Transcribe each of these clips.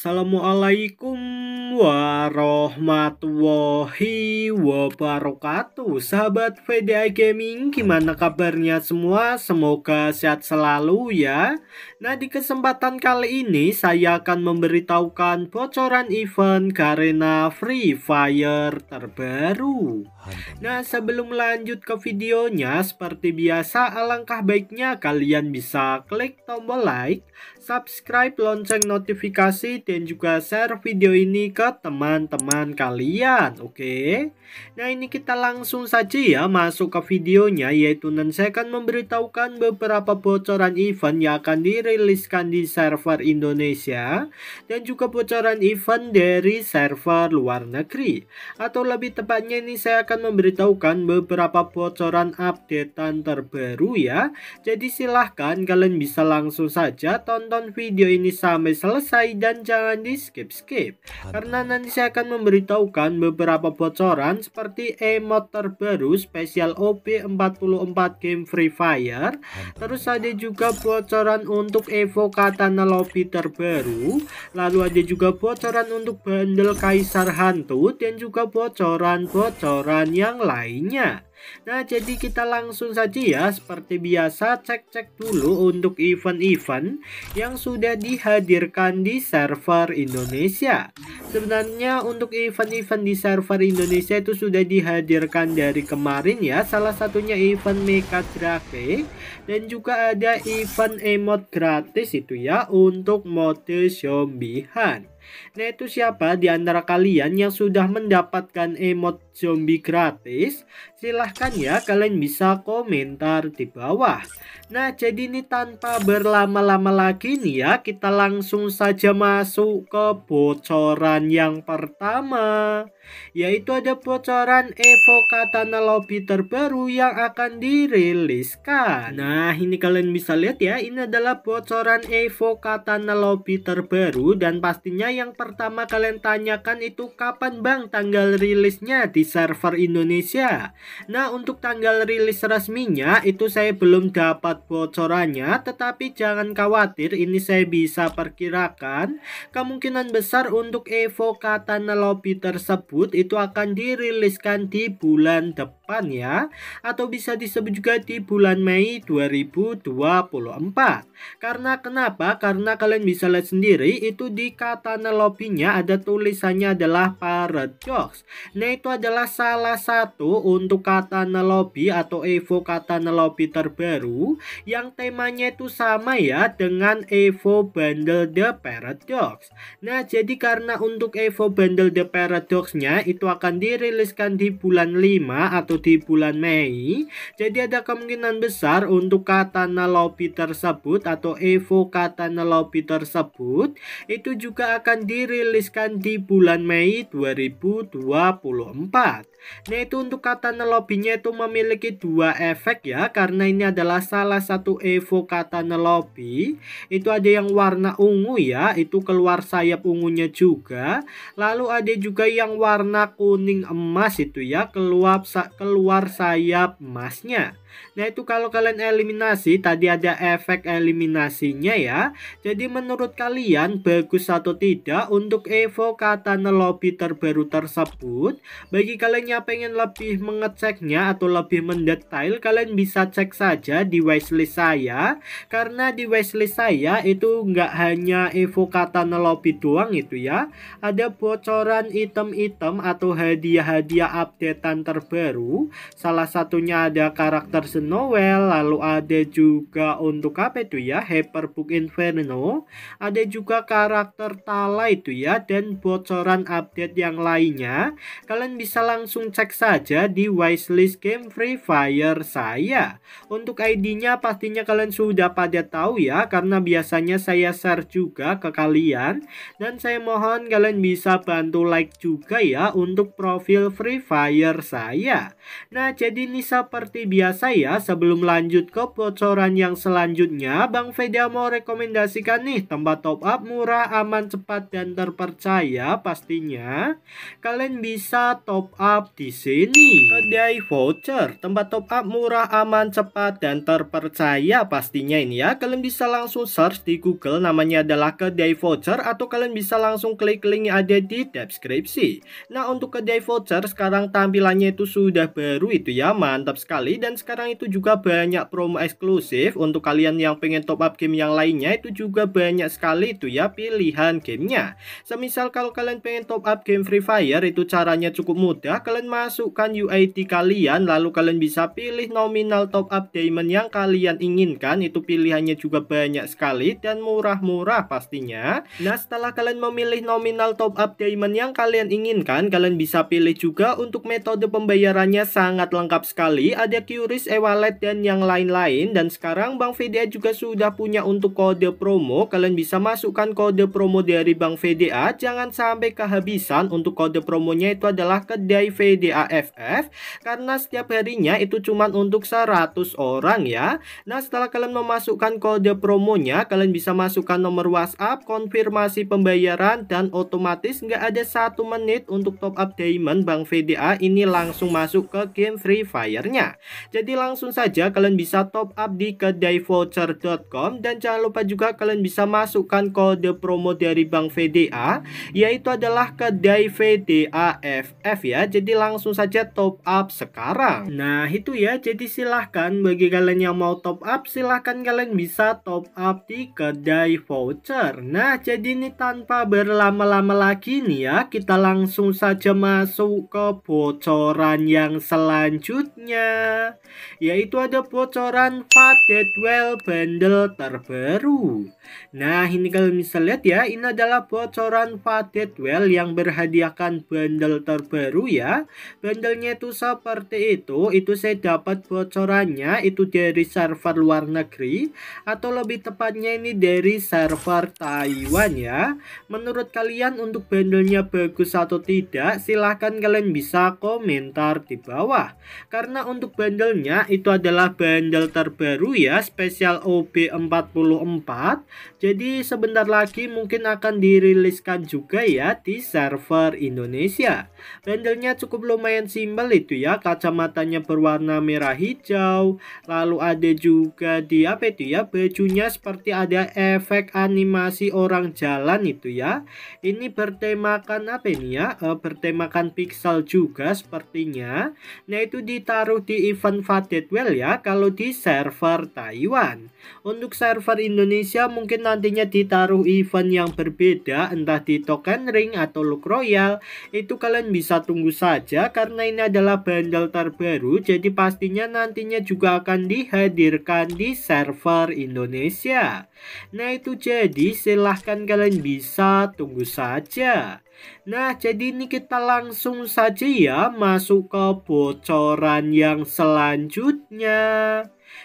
Assalamualaikum warahmatullahi wabarakatuh Sahabat VDI Gaming gimana kabarnya semua Semoga sehat selalu ya Nah di kesempatan kali ini saya akan memberitahukan bocoran event Garena Free Fire terbaru Nah sebelum lanjut ke videonya seperti biasa alangkah baiknya kalian bisa klik tombol like, subscribe, lonceng notifikasi dan juga share video ini ke teman-teman kalian oke okay? Nah ini kita langsung saja ya masuk ke videonya yaitu nanti saya akan memberitahukan beberapa bocoran event yang akan diri diriliskan di server Indonesia dan juga bocoran event dari server luar negeri. Atau lebih tepatnya ini saya akan memberitahukan beberapa bocoran updatean terbaru ya. Jadi silahkan kalian bisa langsung saja tonton video ini sampai selesai dan jangan di skip-skip. Karena nanti saya akan memberitahukan beberapa bocoran seperti emote terbaru spesial OP44 game Free Fire. Terus ada juga bocoran untuk untuk Evo Katana terbaru lalu ada juga bocoran untuk bandel Kaisar Hantu dan juga bocoran-bocoran yang lainnya Nah, jadi kita langsung saja ya seperti biasa cek-cek dulu untuk event-event yang sudah dihadirkan di server Indonesia. Sebenarnya untuk event-event di server Indonesia itu sudah dihadirkan dari kemarin ya. Salah satunya event Mecha Drake dan juga ada event emote gratis itu ya untuk mode zombihan. Nah itu siapa di antara kalian yang sudah mendapatkan emot zombie gratis? Silahkan ya kalian bisa komentar di bawah. Nah jadi ini tanpa berlama-lama lagi nih ya kita langsung saja masuk ke bocoran yang pertama. Yaitu ada bocoran Evo Katana Lobby terbaru yang akan diriliskan. Nah ini kalian bisa lihat ya ini adalah bocoran Evo Katana Lobby terbaru dan pastinya yang pertama kalian tanyakan itu kapan bang tanggal rilisnya di server Indonesia. Nah untuk tanggal rilis resminya itu saya belum dapat bocorannya tetapi jangan khawatir ini saya bisa perkirakan kemungkinan besar untuk Evo Katana Lobby tersebut itu akan diriliskan di bulan depan ya atau bisa disebut juga di bulan Mei 2024. Karena kenapa? Karena kalian bisa lihat sendiri itu di katana lobbynya ada tulisannya adalah paradox Nah itu adalah salah satu untuk katana lobby atau Evo katana lobby terbaru yang temanya itu sama ya dengan Evo Bundle The paradox Nah jadi karena untuk Evo Bundle The paradoxnya itu akan diriliskan di bulan 5 atau di bulan Mei. Jadi ada kemungkinan besar untuk kata lobby tersebut atau Evo katana lobby tersebut itu juga akan diriliskan di bulan Mei 2024. Nah itu untuk kata nelobinya itu memiliki dua efek ya Karena ini adalah salah satu evo kata nelobi Itu ada yang warna ungu ya Itu keluar sayap ungunya juga Lalu ada juga yang warna kuning emas itu ya Keluar, keluar sayap emasnya Nah itu kalau kalian eliminasi tadi ada efek eliminasinya ya. Jadi menurut kalian bagus atau tidak untuk Evo Katana Lobby terbaru tersebut? Bagi kalian yang pengen lebih mengeceknya atau lebih mendetail kalian bisa cek saja di wishlist saya. Karena di wishlist saya itu nggak hanya Evo Katana Lobby doang itu ya. Ada bocoran item-item atau hadiah-hadiah updatean terbaru. Salah satunya ada karakter Carson lalu ada juga untuk apa itu ya, Hyperbook Inferno, ada juga karakter Tala itu ya, dan bocoran update yang lainnya. Kalian bisa langsung cek saja di wishlist game Free Fire saya. Untuk ID-nya pastinya kalian sudah pada tahu ya, karena biasanya saya share juga ke kalian. Dan saya mohon kalian bisa bantu like juga ya untuk profil Free Fire saya. Nah, jadi ini seperti biasa saya sebelum lanjut ke bocoran yang selanjutnya, Bang Feda mau rekomendasikan nih tempat top up murah, aman, cepat, dan terpercaya pastinya. Kalian bisa top up di sini. Kedai voucher, tempat top up murah, aman, cepat, dan terpercaya pastinya ini ya. Kalian bisa langsung search di Google namanya adalah kedai voucher atau kalian bisa langsung klik link yang ada di deskripsi. Nah untuk kedai voucher sekarang tampilannya itu sudah baru itu ya, mantap sekali dan sekarang sekarang itu juga banyak promo eksklusif untuk kalian yang pengen top up game yang lainnya itu juga banyak sekali itu ya pilihan gamenya semisal kalau kalian pengen top up game Free Fire itu caranya cukup mudah kalian masukkan UID kalian lalu kalian bisa pilih nominal top up diamond yang kalian inginkan itu pilihannya juga banyak sekali dan murah-murah pastinya nah setelah kalian memilih nominal top up diamond yang kalian inginkan kalian bisa pilih juga untuk metode pembayarannya sangat lengkap sekali ada QRIS e-wallet dan yang lain-lain dan sekarang Bank VDA juga sudah punya untuk kode promo kalian bisa masukkan kode promo dari Bank VDA jangan sampai kehabisan untuk kode promonya itu adalah kedai VDA FF karena setiap harinya itu cuma untuk 100 orang ya nah setelah kalian memasukkan kode promonya kalian bisa masukkan nomor WhatsApp konfirmasi pembayaran dan otomatis nggak ada satu menit untuk top up diamond Bank VDA ini langsung masuk ke game Free Fire-nya jadi langsung saja kalian bisa top up di kedai voucher.com dan jangan lupa juga kalian bisa masukkan kode promo dari Bank VDA yaitu adalah kedai VDA FF ya. Jadi langsung saja top up sekarang. Nah, itu ya. Jadi silahkan bagi kalian yang mau top up silahkan kalian bisa top up di kedai voucher. Nah, jadi ini tanpa berlama-lama lagi nih ya, kita langsung saja masuk ke bocoran yang selanjutnya yaitu ada bocoran padded well bundle terbaru. Nah, ini kalian bisa lihat ya, ini adalah bocoran padded well yang berhadiahkan bundle terbaru ya. Bundlenya itu seperti itu, itu saya dapat bocorannya itu dari server luar negeri atau lebih tepatnya ini dari server Taiwan ya. Menurut kalian untuk bundlenya bagus atau tidak, silahkan kalian bisa komentar di bawah. Karena untuk bundlenya itu adalah bandel terbaru ya, spesial OB44. Jadi sebentar lagi mungkin akan diriliskan juga ya di server Indonesia. bandelnya cukup lumayan simpel itu ya, kacamatanya berwarna merah hijau. Lalu ada juga di apa itu ya, bajunya seperti ada efek animasi orang jalan itu ya. Ini bertemakan apa ini ya, eh, bertemakan pixel juga sepertinya. Nah itu ditaruh di event update well ya kalau di server Taiwan. Untuk server Indonesia mungkin nantinya ditaruh event yang berbeda entah di token ring atau look royal. Itu kalian bisa tunggu saja karena ini adalah bandel terbaru jadi pastinya nantinya juga akan dihadirkan di server Indonesia. Nah itu jadi silahkan kalian bisa tunggu saja. Nah, jadi ini kita langsung saja ya masuk ke bocoran yang selanjutnya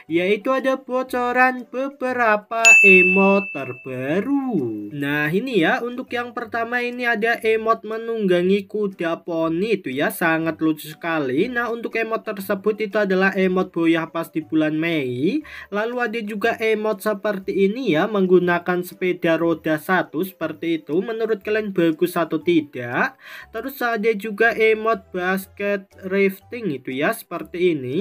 yaitu ada bocoran beberapa emot terbaru. Nah, ini ya untuk yang pertama ini ada emot menunggangi kuda poni itu ya sangat lucu sekali. Nah, untuk emot tersebut itu adalah emot boyah pas di bulan Mei. Lalu ada juga emot seperti ini ya menggunakan sepeda roda satu seperti itu. Menurut kalian bagus atau tidak? Terus ada juga emot basket rifting itu ya seperti ini.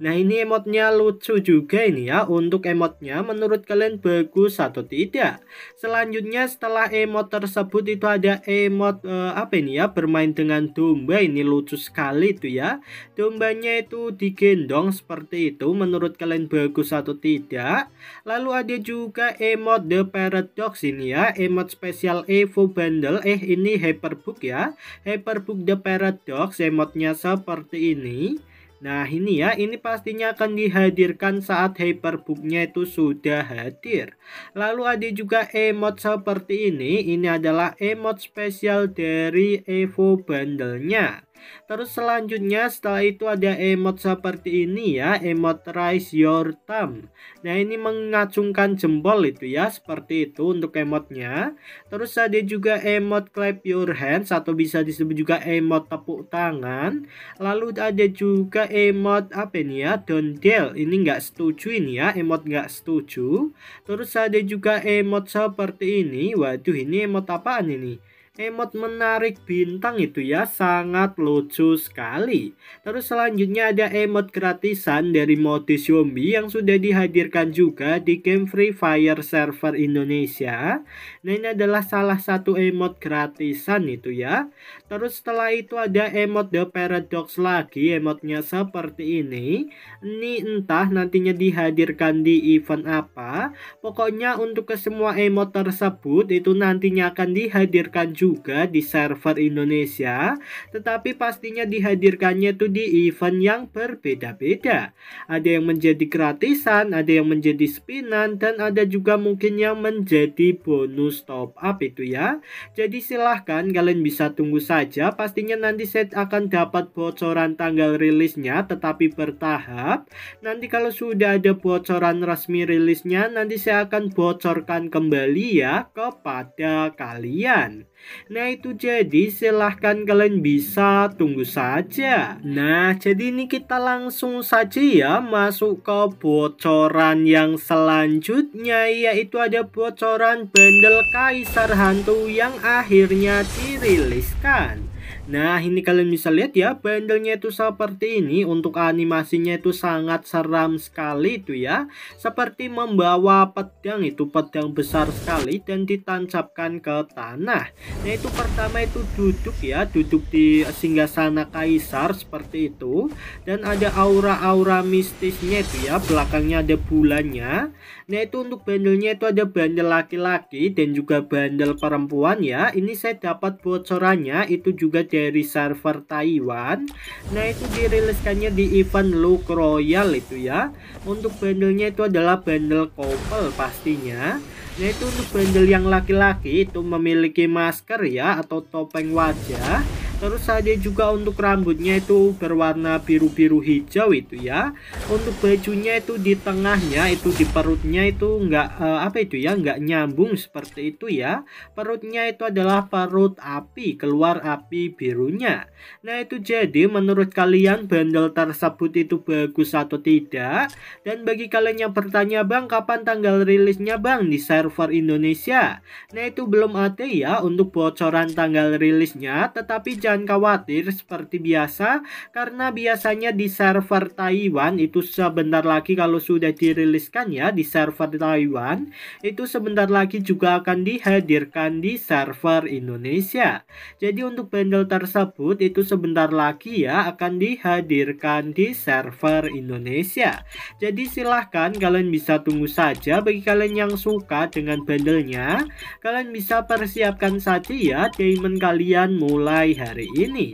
Nah ini emotnya lucu juga ini ya Untuk emotnya menurut kalian bagus atau tidak Selanjutnya setelah emot tersebut itu ada emot eh, apa ini ya Bermain dengan domba ini lucu sekali itu ya Dombanya itu digendong seperti itu Menurut kalian bagus atau tidak Lalu ada juga emot The Paradox ini ya Emot spesial Evo Bundle Eh ini Hyperbook ya Hyperbook The Paradox emotnya seperti ini Nah ini ya, ini pastinya akan dihadirkan saat hyperbooknya itu sudah hadir. Lalu ada juga emot seperti ini, ini adalah emot spesial dari Evo bundle-nya. Terus selanjutnya setelah itu ada emot seperti ini ya, emot raise your thumb. Nah ini mengacungkan jempol itu ya, seperti itu untuk emotnya. Terus ada juga emot clap your hands atau bisa disebut juga emot tepuk tangan. Lalu ada juga emot apa ini ya, don't deal. Ini nggak setuju ini ya, emot nggak setuju. Terus ada juga emot seperti ini. Waduh ini emot apaan ini? Emot menarik bintang itu ya, sangat lucu sekali. Terus selanjutnya ada emot gratisan dari Modis zombie yang sudah dihadirkan juga di game Free Fire Server Indonesia. Nah ini adalah salah satu emot gratisan itu ya. Terus setelah itu ada emot The Paradox lagi, emotnya seperti ini. Ini entah nantinya dihadirkan di event apa. Pokoknya untuk ke semua emot tersebut itu nantinya akan dihadirkan juga juga di server Indonesia, tetapi pastinya dihadirkannya itu di event yang berbeda-beda. Ada yang menjadi gratisan, ada yang menjadi spinan, dan ada juga mungkin yang menjadi bonus top up itu ya. Jadi silahkan kalian bisa tunggu saja, pastinya nanti set akan dapat bocoran tanggal rilisnya, tetapi bertahap. Nanti kalau sudah ada bocoran resmi rilisnya, nanti saya akan bocorkan kembali ya kepada kalian. Nah itu jadi silahkan kalian bisa tunggu saja Nah jadi ini kita langsung saja ya masuk ke bocoran yang selanjutnya Yaitu ada bocoran bandel Kaisar Hantu yang akhirnya diriliskan Nah ini kalian bisa lihat ya bandelnya itu seperti ini untuk animasinya itu sangat seram sekali itu ya Seperti membawa pedang itu pedang besar sekali dan ditancapkan ke tanah Nah itu pertama itu duduk ya duduk di singgah sana kaisar seperti itu Dan ada aura-aura mistisnya itu ya belakangnya ada bulannya Nah itu untuk bandelnya itu ada bandel laki-laki dan juga bandel perempuan ya Ini saya dapat bocorannya itu juga dari dari server Taiwan nah itu diriliskannya di event Look Royal itu ya untuk bandelnya itu adalah bandel couple pastinya nah itu untuk bandel yang laki-laki itu memiliki masker ya atau topeng wajah Terus ada juga untuk rambutnya itu berwarna biru-biru hijau itu ya. Untuk bajunya itu di tengahnya itu di perutnya itu nggak uh, apa itu ya nggak nyambung seperti itu ya. Perutnya itu adalah perut api keluar api birunya. Nah itu jadi menurut kalian bandel tersebut itu bagus atau tidak? Dan bagi kalian yang bertanya bang kapan tanggal rilisnya bang di server Indonesia? Nah itu belum ada ya untuk bocoran tanggal rilisnya. Tetapi jangan khawatir seperti biasa karena biasanya di server Taiwan itu sebentar lagi kalau sudah diriliskan ya di server Taiwan itu sebentar lagi juga akan dihadirkan di server Indonesia. Jadi untuk bundle tersebut itu sebentar lagi ya akan dihadirkan di server Indonesia. Jadi silahkan kalian bisa tunggu saja bagi kalian yang suka dengan bundlenya kalian bisa persiapkan saja ya payment kalian mulai hari hari ini.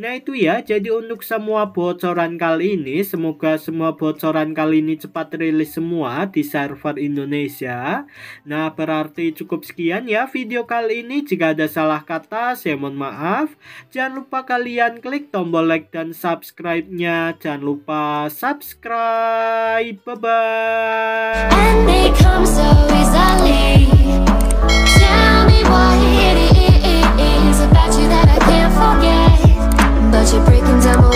Nah itu ya, jadi untuk semua bocoran kali ini, semoga semua bocoran kali ini cepat rilis semua di server Indonesia. Nah berarti cukup sekian ya video kali ini. Jika ada salah kata, saya mohon maaf. Jangan lupa kalian klik tombol like dan subscribe-nya. Jangan lupa subscribe. Bye-bye. but you're breaking down my